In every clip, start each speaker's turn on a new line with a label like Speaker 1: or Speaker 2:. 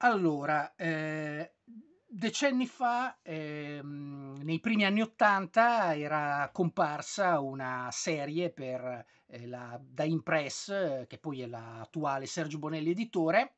Speaker 1: Allora, eh, decenni fa, ehm, nei primi anni Ottanta, era comparsa una serie per eh, la Daim Press, eh, che poi è l'attuale Sergio Bonelli editore,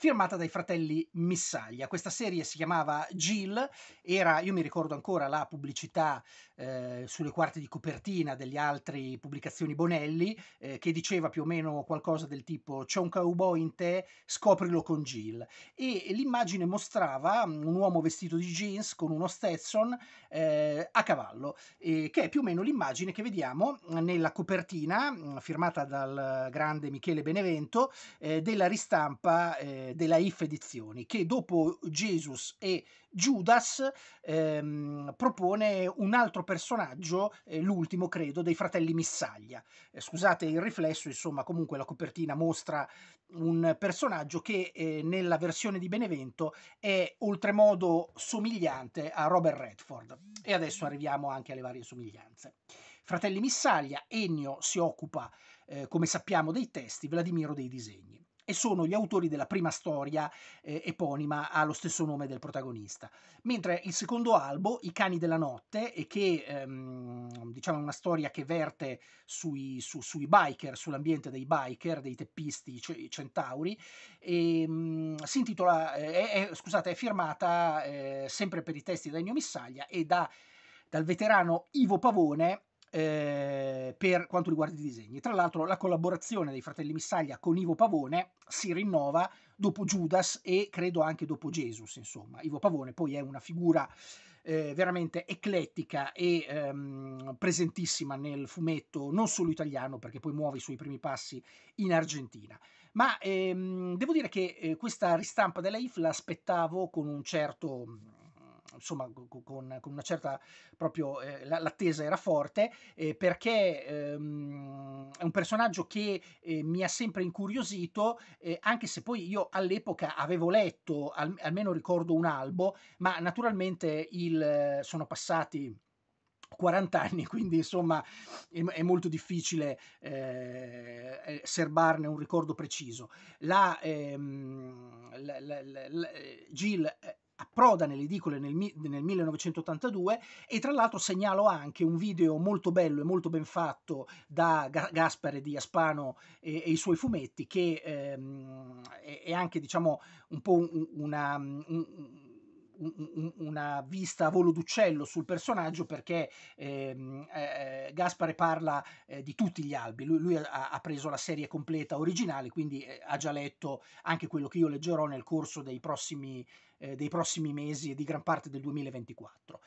Speaker 1: firmata dai fratelli Missaglia. Questa serie si chiamava Jill, era, io mi ricordo ancora la pubblicità eh, sulle quarte di copertina delle altre pubblicazioni Bonelli, eh, che diceva più o meno qualcosa del tipo c'è un cowboy in te, scoprilo con Jill. E l'immagine mostrava un uomo vestito di jeans con uno Stetson eh, a cavallo, che è più o meno l'immagine che vediamo nella copertina mm, firmata dal grande Michele Benevento eh, della ristampa eh, della IF Edizioni, che dopo Jesus e Judas ehm, propone un altro personaggio, eh, l'ultimo credo, dei fratelli Missaglia. Eh, scusate il riflesso, insomma comunque la copertina mostra un personaggio che eh, nella versione di Benevento è oltremodo somigliante a Robert Redford. E adesso arriviamo anche alle varie somiglianze. Fratelli Missaglia, Ennio si occupa, eh, come sappiamo, dei testi, Vladimiro dei disegni e sono gli autori della prima storia eh, eponima allo stesso nome del protagonista. Mentre il secondo albo, I cani della notte, e che ehm, diciamo è una storia che verte sui, su, sui biker, sull'ambiente dei biker, dei teppisti c- cioè centauri, e, ehm, mh, si intitola, eh, è, scusate, è firmata eh, sempre per i testi da Ennio Missaglia e da, dal veterano Ivo Pavone eh, per quanto riguarda i disegni. Tra l'altro la collaborazione dei fratelli Missaglia con Ivo Pavone si rinnova dopo Judas e credo anche dopo Jesus, insomma. Ivo Pavone poi è una figura eh, veramente eclettica e ehm, presentissima nel fumetto, non solo italiano, perché poi muove i suoi primi passi in Argentina. Ma ehm, devo dire che eh, questa ristampa della IF l'aspettavo con un certo insomma con, con, una certa proprio eh, l'attesa era forte eh, perché ehm, è un personaggio che eh, mi ha sempre incuriosito eh, anche se poi io all'epoca avevo letto al, almeno ricordo un albo ma naturalmente il, sono passati 40 anni, quindi insomma è, è molto difficile eh, eh, serbarne un ricordo preciso. La, ehm, la, la, la, Jill eh, approda nelle edicole nel, nel 1982 e tra l'altro segnalo anche un video molto bello e molto ben fatto da Gaspare di Aspano e, e i suoi fumetti che ehm, è anche diciamo un po' un, una... Un, una vista a volo d'uccello sul personaggio perché ehm, eh, eh, Gaspare parla eh, di tutti gli albi, lui, lui ha, ha, preso la serie completa originale, quindi eh, ha già letto anche quello che io leggerò nel corso dei prossimi eh, dei prossimi mesi e di gran parte del 2024.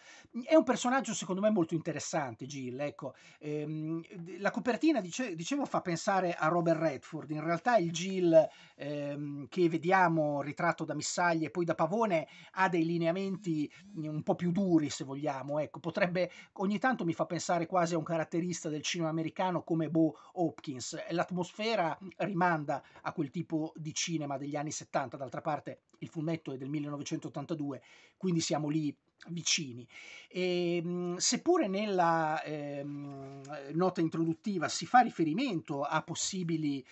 Speaker 1: È un personaggio secondo me molto interessante, Gill. Ecco, ehm, la copertina, dice, dicevo, fa pensare a Robert Redford. In realtà il Gill ehm, che vediamo ritratto da Missaglia e poi da Pavone ha dei lineamenti un po' più duri, se vogliamo. Ecco, potrebbe, ogni tanto mi fa pensare quasi a un caratterista del cinema americano come Bo Hopkins. L'atmosfera rimanda a quel tipo di cinema degli anni 70. D'altra parte il fumetto è del 1970 1982, quindi siamo lì vicini. E, ehm, seppure nella eh, nota introduttiva si fa riferimento a possibili,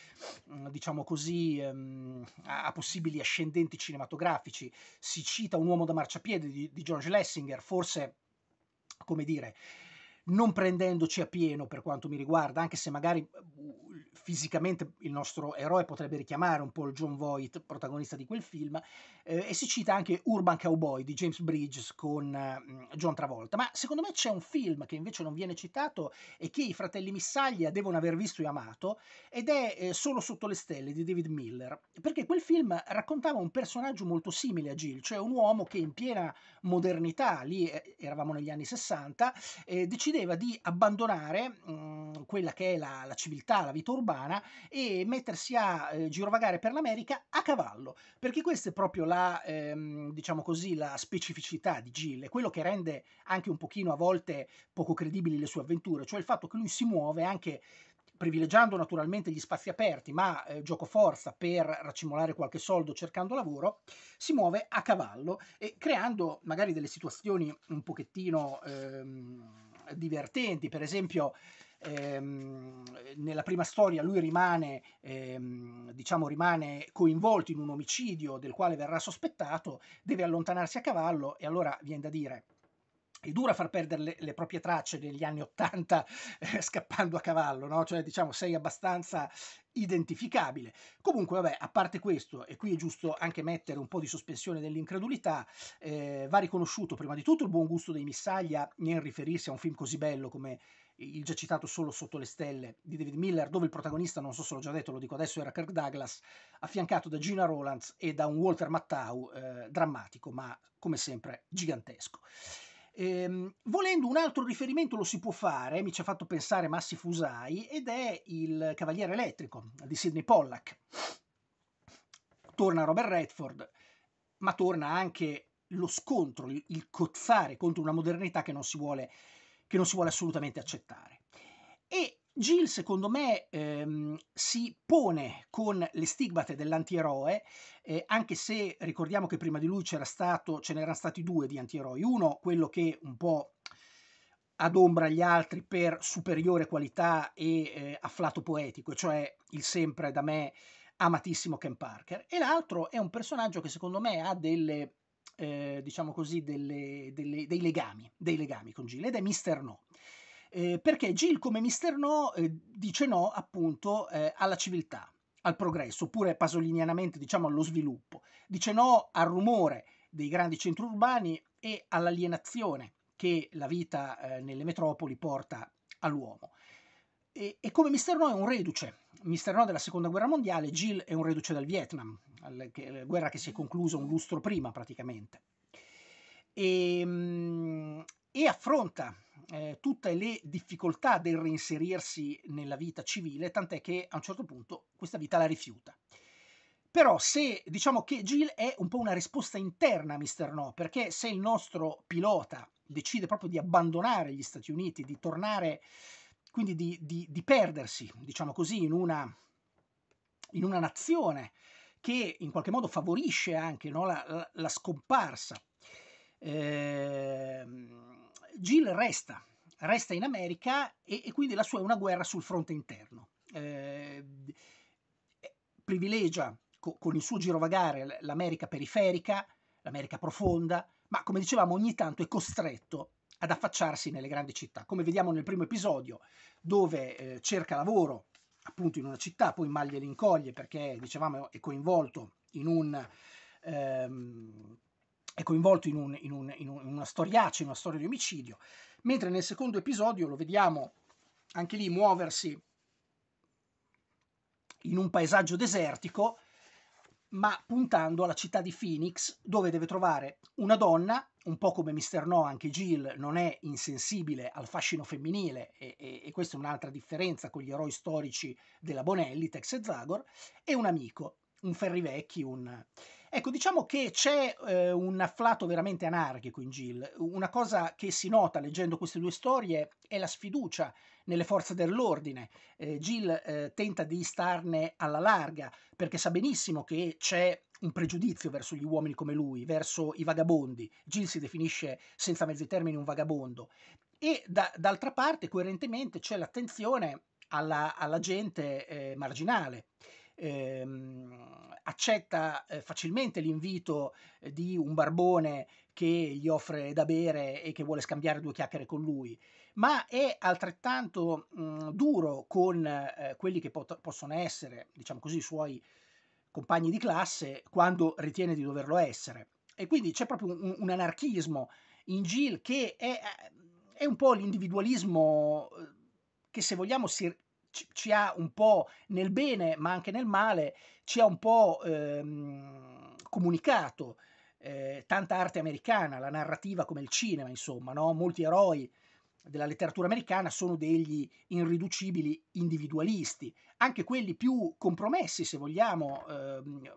Speaker 1: mm, diciamo così, ehm, a possibili ascendenti cinematografici, si cita Un uomo da marciapiede di, di George Lessinger, forse, come dire, non prendendoci a pieno per quanto mi riguarda, anche se magari eh, fisicamente il nostro eroe potrebbe richiamare un po' il John Voight, protagonista di quel film, eh, e si cita anche Urban Cowboy di James Bridges con eh, John Travolta, ma secondo me c'è un film che invece non viene citato e che i fratelli Missaglia devono aver visto e amato, ed è eh, Solo sotto le stelle di David Miller, perché quel film raccontava un personaggio molto simile a Gil, cioè un uomo che in piena modernità, lì eh, eravamo negli anni 60, eh, decide decideva di abbandonare mh, mhmm, quella che è la, la, civiltà, la vita urbana e mettersi a eh, girovagare per l'America a cavallo, perché questa è proprio la, ehm, diciamo così, la specificità di Gill, è quello che rende anche un pochino a volte poco credibili le sue avventure, cioè il fatto che lui si muove anche privilegiando naturalmente gli spazi aperti, ma eh, gioco forza per raccimolare qualche soldo cercando lavoro, si muove a cavallo e creando magari delle situazioni un pochettino ehm, divertenti, per esempio ehm, nella prima storia lui rimane, ehm, diciamo, rimane coinvolto in un omicidio del quale verrà sospettato, deve allontanarsi a cavallo e allora viene da dire è dura far perdere le, le, proprie tracce negli anni 80 eh, scappando a cavallo, no? cioè diciamo sei abbastanza identificabile. Comunque, vabbè, a parte questo, e qui è giusto anche mettere un po' di sospensione dell'incredulità, eh, va riconosciuto prima di tutto il buon gusto dei Missaglia nel riferirsi a un film così bello come il già citato Solo sotto le stelle di David Miller, dove il protagonista, non so se l'ho già detto, lo dico adesso, era Kirk Douglas, affiancato da Gina Rowlands e da un Walter Mattau eh, drammatico, ma come sempre gigantesco. Ehm, volendo un altro riferimento lo si può fare, mi ci ha fatto pensare Massi Fusai, ed è il Cavaliere Elettrico di Sidney Pollack. Torna Robert Redford, ma torna anche lo scontro, il cozzare contro una modernità che non si vuole, non si vuole assolutamente accettare. E Gil, secondo me, ehm, si pone con le stigmate dell'antieroe, eh, anche se ricordiamo che prima di lui stato, ce n'erano stati due di antieroi. Uno, quello che un po' adombra gli altri per superiore qualità e eh, afflato poetico, cioè il sempre da me amatissimo Ken Parker. E l'altro è un personaggio che secondo me ha delle, eh, diciamo così, delle, delle, dei, legami, dei legami con Gil ed è Mister No eh, perché Gil come Mister No eh, dice no appunto eh, alla civiltà, al progresso, oppure pasolinianamente diciamo allo sviluppo, dice no al rumore dei grandi centri urbani e all'alienazione che la vita eh, nelle metropoli porta all'uomo. E, e, come Mister No è un reduce, Mister No della seconda guerra mondiale, Gil è un reduce dal Vietnam, che, guerra che si è conclusa un lustro prima praticamente. E, ehm, e affronta eh, tutte le difficoltà del reinserirsi nella vita civile, tant'è che a un certo punto questa vita la rifiuta. Però se diciamo che Jill è un po' una risposta interna a Mr. No, perché se il nostro pilota decide proprio di abbandonare gli Stati Uniti, di tornare, quindi di, di, di perdersi, diciamo così, in una, in una, nazione che in qualche modo favorisce anche no, la, la, la, scomparsa. Eh, Gil resta, resta in America e, e, quindi la sua è una guerra sul fronte interno. Eh, privilegia co, con il suo girovagare l'America periferica, l'America profonda, ma come dicevamo ogni tanto è costretto ad affacciarsi nelle grandi città, come vediamo nel primo episodio dove eh, cerca lavoro appunto in una città, poi Maglia l'incoglie perché dicevamo è coinvolto in un... Ehm, è coinvolto in, un, in, un, in, un, in una storiaccia, in una storia di omicidio, mentre nel secondo episodio lo vediamo anche lì muoversi in un paesaggio desertico, ma puntando alla città di Phoenix, dove deve trovare una donna, un po' come Mister No, anche Jill non è insensibile al fascino femminile, e, e, e questa è un'altra differenza con gli eroi storici della Bonelli, Tex e Zagor, e un amico, un Ferrivecchi, un Ecco, diciamo che c'è eh, un afflato veramente anarchico in Gil. Una cosa che si nota leggendo queste due storie è la sfiducia nelle forze dell'ordine. Eh, Gil eh, tenta di starne alla larga perché sa benissimo che c'è un pregiudizio verso gli uomini come lui, verso i vagabondi. Gil si definisce senza mezzi termini un vagabondo. E da, d'altra parte, coerentemente, c'è l'attenzione alla, alla gente eh, marginale ehm, accetta eh, facilmente l'invito eh, di un barbone che gli offre da bere e che vuole scambiare due chiacchiere con lui, ma è altrettanto mh, mm, duro con eh, quelli che pot- possono essere, diciamo così, i suoi compagni di classe quando ritiene di doverlo essere. E quindi c'è proprio un, un anarchismo in Gil che è, è un po' l'individualismo eh, che se vogliamo si, ci, ci, ha un po' nel bene ma anche nel male, ci ha un po' ehm, comunicato eh, tanta arte americana, la narrativa come il cinema, insomma, no? molti eroi della letteratura americana sono degli irriducibili individualisti, anche quelli più compromessi, se vogliamo, ehm,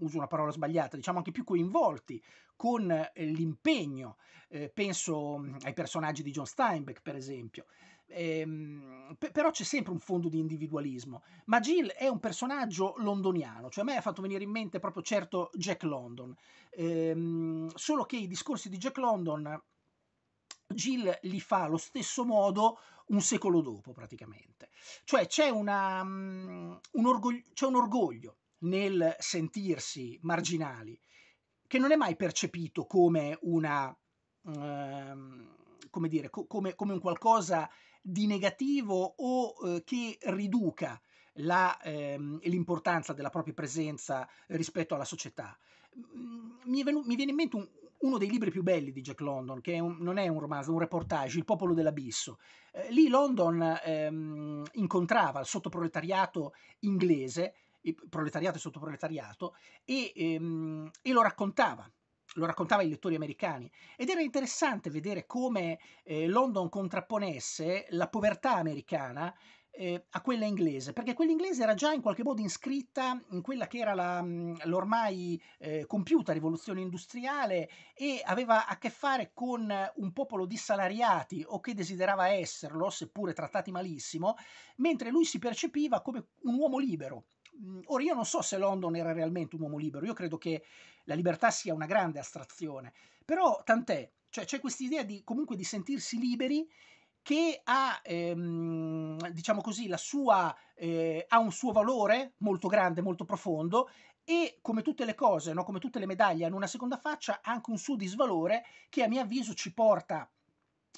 Speaker 1: uso una parola sbagliata, diciamo anche più coinvolti con eh, l'impegno, eh, penso mm, ai personaggi di John Steinbeck, per esempio. Ehm, pe- però c'è sempre un fondo di individualismo. Ma Jill è un personaggio londoniano, cioè a me ha fatto venire in mente proprio certo Jack London. Ehm, solo che i discorsi di Jack London Jill li fa allo stesso modo un secolo dopo praticamente. Cioè c'è, una, mm, un, orgoglio, c'è un orgoglio nel sentirsi marginali che non è mai percepito come una... Um, come dire, co- come, come un qualcosa di negativo o eh, che riduca la, ehm, l'importanza della propria presenza rispetto alla società. Mm, mi, venu- mi viene in mente un, uno dei libri più belli di Jack London, che è un, non è un romanzo, è un reportage, Il popolo dell'abisso. Eh, lì London ehm, incontrava il sottoproletariato inglese, il proletariato e sottoproletariato, e, ehm, e lo raccontava lo raccontava ai lettori americani ed era interessante vedere come eh, London contrapponesse la povertà americana eh, a quella inglese, perché quella inglese era già in qualche modo iscritta in quella che era la, mm, l'ormai eh, compiuta rivoluzione industriale e aveva a che fare con un popolo di salariati o che desiderava esserlo, seppure trattati malissimo, mentre lui si percepiva come un uomo libero Mm, ora io non so se London era realmente un uomo libero, io credo che la libertà sia una grande astrazione, però tant'è, cioè c'è questa idea di comunque di sentirsi liberi che ha, ehm, diciamo così, sua, eh, ha un suo valore molto grande, molto profondo e come tutte le cose, no? come tutte le medaglie hanno una seconda faccia, ha anche un suo disvalore che a mio avviso ci porta a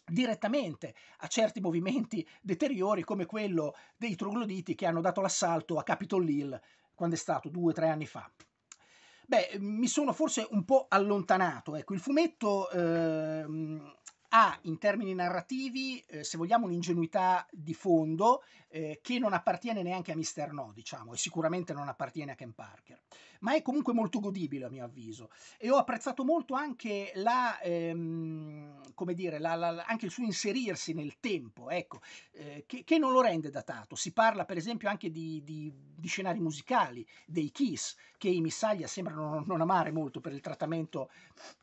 Speaker 1: direttamente a certi movimenti deteriori come quello dei trogloditi che hanno dato l'assalto a Capitol Hill quando è stato due o tre anni fa. Beh, mi sono forse un po' allontanato. Ecco, il fumetto ehm, ha in termini narrativi, eh, se vogliamo, un'ingenuità di fondo eh, che non appartiene neanche a Mister No, diciamo, e sicuramente non appartiene a Ken Parker ma è comunque molto godibile a mio avviso. E ho apprezzato molto anche, la, ehm, dire, la, la, anche il suo inserirsi nel tempo, ecco, eh, che, che, non lo rende datato. Si parla per esempio anche di, di, di scenari musicali, dei Kiss, che i Missaglia sembrano non amare molto per il trattamento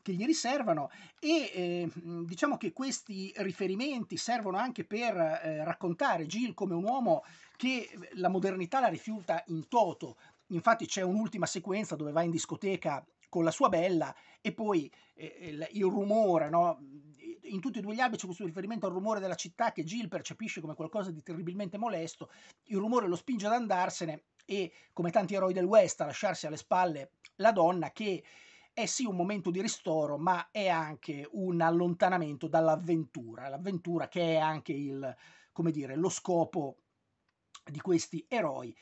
Speaker 1: che gli riservano e eh, diciamo che questi riferimenti servono anche per eh, raccontare Gil come un uomo che la modernità la rifiuta in toto, Infatti c'è un'ultima sequenza dove va in discoteca con la sua bella e poi eh, il, il, rumore, no? in tutti e due gli albi c'è questo riferimento al rumore della città che Gil percepisce come qualcosa di terribilmente molesto, il rumore lo spinge ad andarsene e come tanti eroi del West a lasciarsi alle spalle la donna che è sì un momento di ristoro ma è anche un allontanamento dall'avventura, l'avventura che è anche il, come dire, lo scopo di questi eroi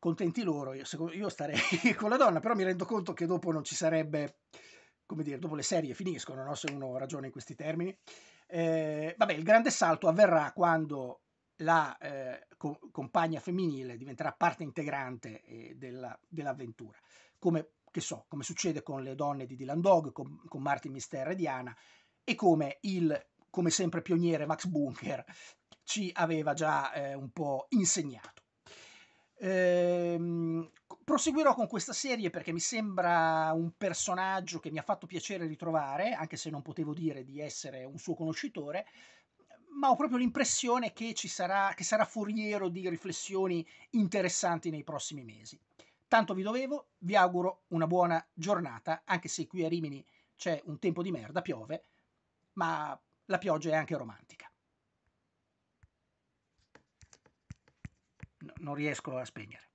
Speaker 1: contenti loro, io, io starei con la donna, però mi rendo conto che dopo non ci sarebbe, come dire, dopo le serie finiscono, no? se uno ragiona in questi termini. Eh, vabbè, il grande salto avverrà quando la eh, co- compagna femminile diventerà parte integrante eh, della, dell'avventura, come, so, come, succede con le donne di Dylan Dog, con, con Martin Mister e Diana, e come il, come sempre pioniere Max Bunker ci aveva già eh, un po' insegnato. Ehm, proseguirò con questa serie perché mi sembra un personaggio che mi ha fatto piacere ritrovare, anche se non potevo dire di essere un suo conoscitore, ma ho proprio l'impressione che, ci sarà, che sarà foriero di riflessioni interessanti nei prossimi mesi. Tanto vi dovevo, vi auguro una buona giornata, anche se qui a Rimini c'è un tempo di merda, piove, ma la pioggia è anche romantica. non riesco a spegnere.